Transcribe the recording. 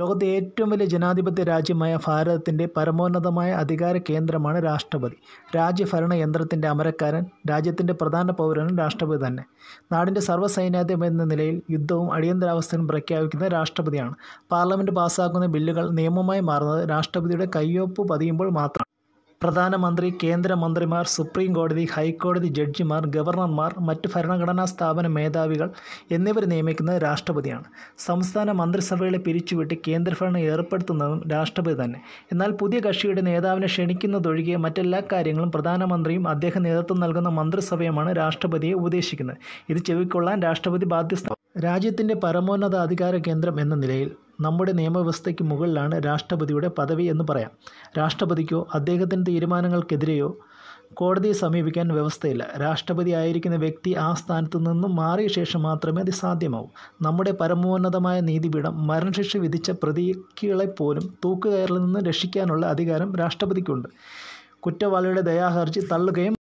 ലോകത്തെ ഏറ്റവും വലിയ ജനാധിപത്യ രാജ്യമായ ഭാരതത്തിൻ്റെ പരമോന്നതമായ അധികാര കേന്ദ്രമാണ് രാഷ്ട്രപതി രാജ്യഭരണ യന്ത്രത്തിൻ്റെ അമരക്കാരൻ രാജ്യത്തിൻ്റെ പ്രധാന പൗരനും രാഷ്ട്രപതി തന്നെ നാടിൻ്റെ സർവ്വസൈന്യാധ്യം എന്ന നിലയിൽ യുദ്ധവും അടിയന്തരാവസ്ഥയും പ്രഖ്യാപിക്കുന്ന രാഷ്ട്രപതിയാണ് പാർലമെൻറ്റ് പാസ്സാക്കുന്ന ബില്ലുകൾ നിയമമായി മാറുന്നത് രാഷ്ട്രപതിയുടെ കയ്യൊപ്പ് പതിയുമ്പോൾ മാത്രം പ്രധാനമന്ത്രി കേന്ദ്രമന്ത്രിമാർ സുപ്രീം കോടതി ഹൈക്കോടതി ജഡ്ജിമാർ ഗവർണർമാർ മറ്റ് ഭരണഘടനാ സ്ഥാപന മേധാവികൾ എന്നിവർ നിയമിക്കുന്നത് രാഷ്ട്രപതിയാണ് സംസ്ഥാന മന്ത്രിസഭകളെ പിരിച്ചുവിട്ട് കേന്ദ്രഭരണം ഏർപ്പെടുത്തുന്നതും രാഷ്ട്രപതി തന്നെ എന്നാൽ പുതിയ കക്ഷിയുടെ നേതാവിനെ ക്ഷണിക്കുന്നതൊഴികെ മറ്റെല്ലാ കാര്യങ്ങളും പ്രധാനമന്ത്രിയും അദ്ദേഹം നേതൃത്വം നൽകുന്ന മന്ത്രിസഭയുമാണ് രാഷ്ട്രപതിയെ ഉപദേശിക്കുന്നത് ഇത് ചെവിക്കൊള്ളാൻ രാഷ്ട്രപതി ബാധ്യസ്ഥ രാജ്യത്തിൻ്റെ പരമോന്നത അധികാര കേന്ദ്രം എന്ന നിലയിൽ നമ്മുടെ നിയമവ്യവസ്ഥയ്ക്ക് മുകളിലാണ് രാഷ്ട്രപതിയുടെ പദവി എന്ന് പറയാം രാഷ്ട്രപതിക്കോ അദ്ദേഹത്തിൻ്റെ തീരുമാനങ്ങൾക്കെതിരെയോ കോടതിയെ സമീപിക്കാൻ വ്യവസ്ഥയില്ല രാഷ്ട്രപതി ആയിരിക്കുന്ന വ്യക്തി ആ സ്ഥാനത്ത് നിന്നും മാറിയ ശേഷം മാത്രമേ അത് സാധ്യമാവൂ നമ്മുടെ പരമോന്നതമായ നീതിപീഠം മരണശിക്ഷ വിധിച്ച പ്രതികളെ പോലും തൂക്കുകയറിൽ നിന്ന് രക്ഷിക്കാനുള്ള അധികാരം രാഷ്ട്രപതിക്കുണ്ട് കുറ്റവാളിയുടെ ദയാഹർജി തള്ളുകയും